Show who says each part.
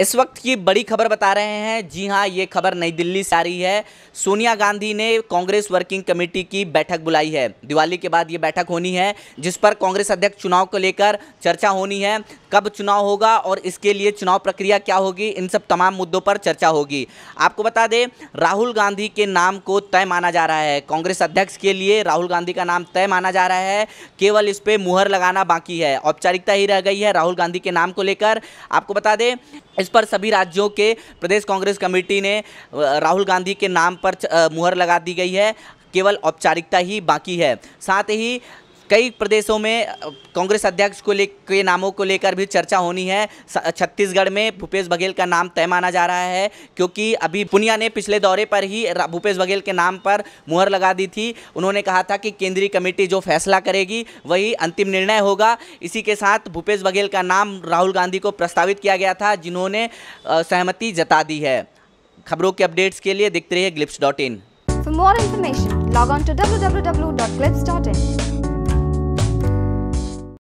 Speaker 1: इस वक्त की बड़ी खबर बता रहे हैं जी हाँ ये खबर नई दिल्ली से आ रही है सोनिया गांधी ने कांग्रेस वर्किंग कमेटी की बैठक बुलाई है दिवाली के बाद ये बैठक होनी है जिस पर कांग्रेस अध्यक्ष चुनाव को लेकर चर्चा होनी है कब चुनाव होगा और इसके लिए चुनाव प्रक्रिया क्या होगी इन सब तमाम मुद्दों पर चर्चा होगी आपको बता दें राहुल गांधी के नाम को तय माना जा रहा है कांग्रेस अध्यक्ष के लिए राहुल गांधी का नाम तय माना जा रहा है केवल इस पर मुहर लगाना बाकी है औपचारिकता ही रह गई है राहुल गांधी के नाम को लेकर आपको बता दें इस पर सभी राज्यों के प्रदेश कांग्रेस कमेटी ने राहुल गांधी के नाम पर मुहर लगा दी गई है केवल औपचारिकता ही बाकी है साथ ही कई प्रदेशों में कांग्रेस अध्यक्ष को ले के नामों को लेकर भी चर्चा होनी है छत्तीसगढ़ में भूपेश बघेल का नाम तय माना जा रहा है क्योंकि अभी पुनिया ने पिछले दौरे पर ही भूपेश बघेल के नाम पर मुहर लगा दी थी उन्होंने कहा था कि केंद्रीय कमेटी जो फैसला करेगी वही अंतिम निर्णय होगा इसी के साथ भूपेश बघेल का नाम राहुल गांधी को प्रस्तावित किया गया था जिन्होंने सहमति जता दी है खबरों के अपडेट्स के लिए देखते रहिए Glips dot in for more information log on to W W W dot Glips dot in